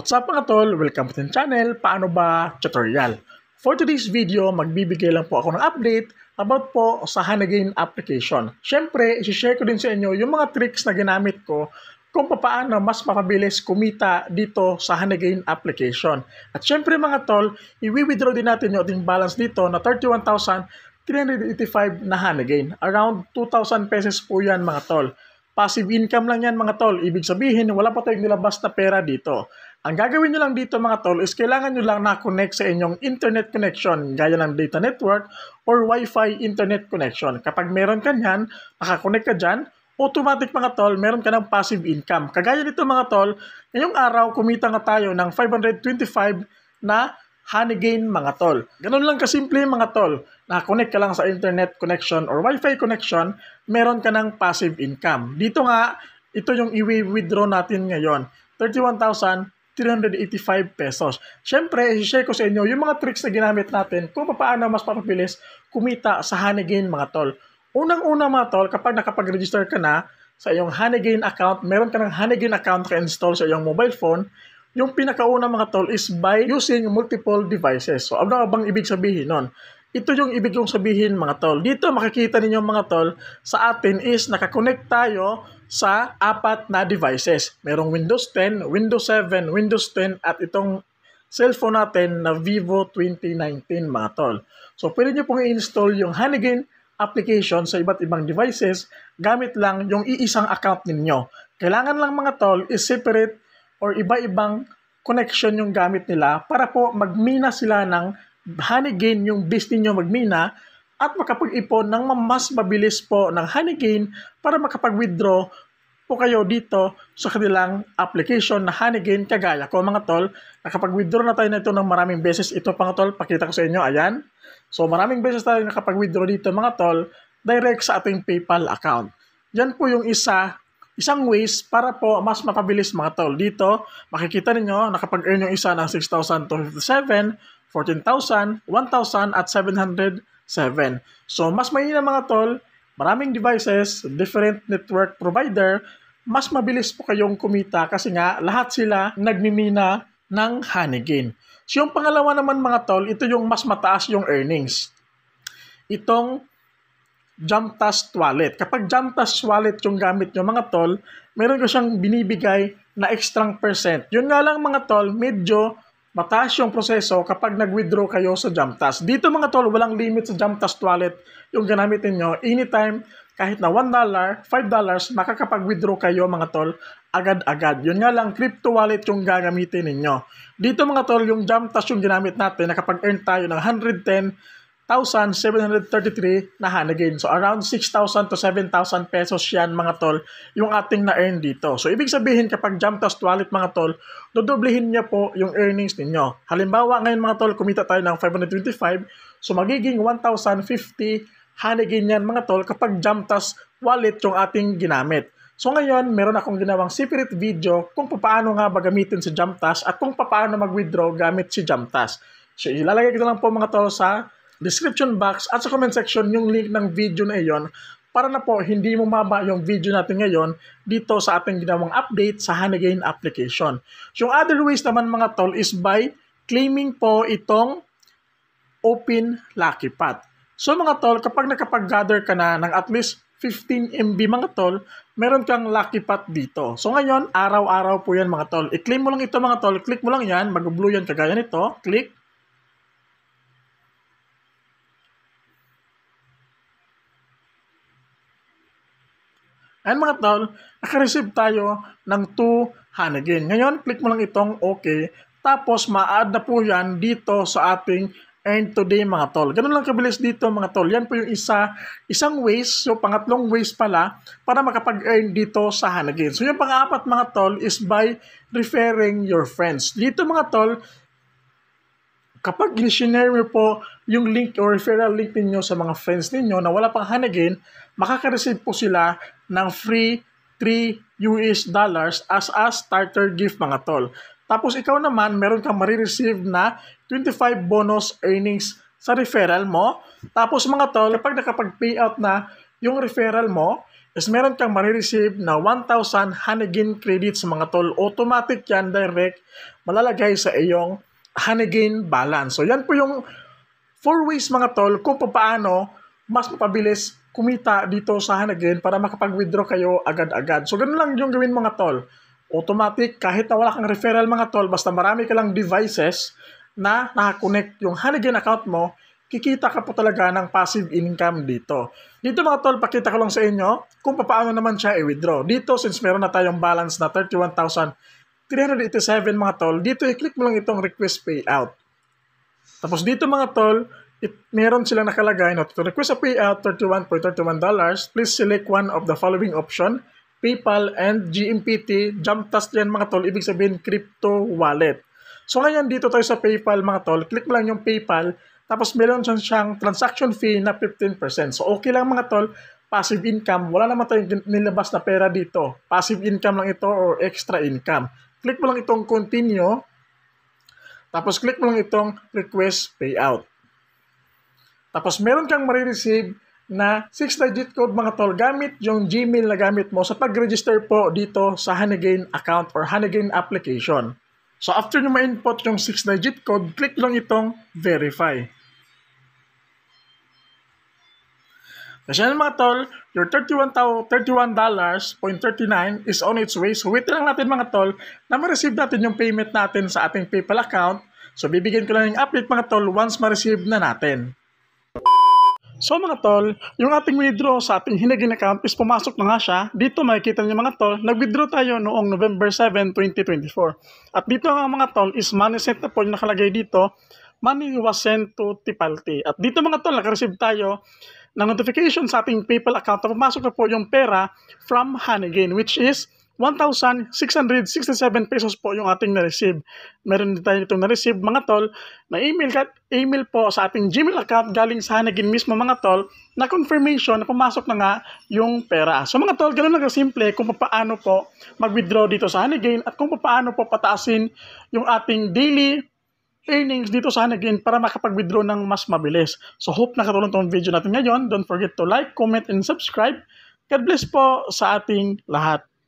What's up mga tol? Welcome to the channel, Paano Ba Tutorial. For today's video, magbibigay lang po ako ng update about po sa Hanagain application. Siyempre, isishare ko din sa inyo yung mga tricks na ginamit ko kung paano mas mapabilis kumita dito sa Hanagain application. At siyempre mga tol, i-withdraw din natin yung ating balance dito na 31,385 na Hanagain. Around 2,000 pesos po yan mga tol. Passive income lang yan mga tol. Ibig sabihin, wala pa tayong nilabas na pera dito. Ang gagawin nyo lang dito mga tol is kailangan nyo lang na-connect sa inyong internet connection gaya ng data network or wifi internet connection. Kapag meron ka nyan, makakonect ka dyan, automatic mga tol, meron ka ng passive income. Kagaya nito mga tol, ngayong araw kumita nga tayo ng 525 na honey gain mga tol. Ganun lang kasimple mga tol, na-connect ka lang sa internet connection or wifi connection, meron ka ng passive income. Dito nga, ito yung i-withdraw natin ngayon. 31,000 385 pesos. Siyempre, i-share ko sa inyo yung mga tricks na ginamit natin kung paano mas papabilis kumita sa Honeygain mga tol. Unang-una mga tol, kapag nakapag-register ka na sa iyong Honeygain account, meron ka ng Honeygain account ka-install sa iyong mobile phone, yung pinakauna mga tol is by using multiple devices. So, ano bang ibig sabihin nun? Ito yung ibig kong sabihin mga tol. Dito makikita ninyo mga tol, sa atin is nakakonect tayo sa apat na devices. Merong Windows 10, Windows 7, Windows 10 at itong cellphone natin na Vivo 2019 mga tol. So pwede nyo pong i-install yung Hanigin application sa iba't ibang devices gamit lang yung iisang account ninyo. Kailangan lang mga tol is separate or iba-ibang connection yung gamit nila para po magmina sila ng honeygain yung bees ninyo magmina at makapag-ipon ng mas mabilis po ng honeygain para makapag-withdraw po kayo dito sa kanilang application na honeygain kagaya ko mga tol. Nakapag-withdraw na tayo nito ng maraming beses. Ito mga tol, pakita ko sa inyo, ayan. So maraming beses tayo nakapag-withdraw dito mga tol, direct sa ating PayPal account. Yan po yung isa isang ways para po mas mapabilis mga tol. Dito, makikita ninyo, nakapag-earn yung isa ng 6,027 14,000, 1,000 at 707. So mas na mga tol, maraming devices, different network provider, mas mabilis po kayong kumita kasi nga lahat sila nagmimina ng hanigin. So yung pangalawa naman mga tol, ito yung mas mataas yung earnings. Itong Jamtas Wallet. Kapag Jamtas Wallet yung gamit nyo mga tol, meron ko siyang binibigay na extra percent. Yun nga lang mga tol, medyo mataas yung proseso kapag nag-withdraw kayo sa Jamtas. Dito mga tol, walang limit sa Jamtas wallet yung gamitin nyo. Anytime, kahit na $1, $5, makakapag-withdraw kayo mga tol agad-agad. Yun nga lang, crypto wallet yung gagamitin ninyo. Dito mga tol, yung Jamtas yung ginamit natin, nakapag-earn tayo ng 110 1,733 na hanagin. So around 6,000 to 7,000 pesos yan mga tol yung ating na-earn dito. So ibig sabihin kapag jump task wallet mga tol, dodoblihin niya po yung earnings ninyo. Halimbawa ngayon mga tol, kumita tayo ng 525, so magiging 1,050 hanagin yan mga tol kapag jump task wallet yung ating ginamit. So ngayon, meron akong ginawang separate video kung paano nga ba gamitin si Jamtask at kung paano mag-withdraw gamit si Jamtask. So ilalagay ko lang po mga tol sa description box at sa comment section yung link ng video na iyon para na po hindi mo mababa yung video natin ngayon dito sa ating ginawang update sa Hanagain application. yung other ways naman mga tol is by claiming po itong open lucky path. So mga tol, kapag nakapag-gather ka na ng at least 15 MB mga tol, meron kang lucky pot dito. So ngayon, araw-araw po yan mga tol. I-claim mo lang ito mga tol, click mo lang yan, mag-blue yan kagaya nito, click. And mga tol, nakareceive tayo ng 2 hanagin. Ngayon, click mo lang itong OK. Tapos, ma-add na po yan dito sa ating earn today mga tol. Ganun lang kabilis dito mga tol. Yan po yung isa, isang ways, so pangatlong ways pala para makapag-earn dito sa hanagin. So yung pang-apat mga tol is by referring your friends. Dito mga tol, kapag i-share mo po yung link or referral link ninyo sa mga friends ninyo na wala pang hanagin, makaka-receive po sila ng free 3 US dollars as a starter gift mga tol. Tapos ikaw naman, meron kang marireceive na 25 bonus earnings sa referral mo. Tapos mga tol, kapag nakapag-payout na yung referral mo, is meron kang marireceive na 1,000 Hanegin credits mga tol. Automatic yan, direct, malalagay sa iyong Hanegin balance. So yan po yung four ways mga tol kung paano mas mapabilis kumita dito sa Hanegin para makapag-withdraw kayo agad-agad. So ganun lang yung gawin mga tol. Automatic, kahit na wala kang referral mga tol, basta marami ka lang devices na nakakonect yung Hanegin account mo, kikita ka po talaga ng passive income dito. Dito mga tol, pakita ko lang sa inyo kung paano naman siya i-withdraw. Dito, since meron na tayong balance na 31,000 387 mga tol, dito i-click mo lang itong request payout. Tapos dito mga tol, it, meron silang nakalagay na to request a payout $31.31, .31, please select one of the following option, PayPal and GMPT, task yan mga tol, ibig sabihin crypto wallet. So ngayon dito tayo sa PayPal mga tol, click mo lang yung PayPal, tapos meron siyang transaction fee na 15%. So okay lang mga tol, passive income, wala naman tayong nilabas na pera dito. Passive income lang ito or extra income click mo lang itong continue. Tapos click mo lang itong request payout. Tapos meron kang marireceive na 6-digit code mga tol gamit yung Gmail na gamit mo sa pag-register po dito sa Hanagain account or Hanagain application. So after nyo ma-input yung 6-digit code, click lang itong verify. Kasi mga tol, your 31 tao, 31 dollars, 0.39 is on its way. So wait lang natin mga tol na ma-receive natin yung payment natin sa ating PayPal account. So bibigyan ko lang yung update mga tol once ma-receive na natin. So mga tol, yung ating withdraw sa ating Hinagin account is pumasok na nga siya. Dito makikita niyo mga tol, nag-withdraw tayo noong November 7, 2024. At dito nga mga tol is money sent na po yung nakalagay dito. Money was sent to Tipalti. At dito mga tol, nakareceive tayo ng notification sa ating PayPal account na pumasok na po yung pera from Hanagain which is 1,667 pesos po yung ating na-receive. Meron din tayo itong na-receive mga tol na email, email po sa ating Gmail account galing sa Hanagin mismo mga tol na confirmation na pumasok na nga yung pera. So mga tol, ganun lang simple kung paano po mag-withdraw dito sa Hanagin at kung paano po pataasin yung ating daily earnings dito sa Hanagin para makapag-withdraw ng mas mabilis. So hope nakatulong tong video natin ngayon. Don't forget to like, comment, and subscribe. God bless po sa ating lahat.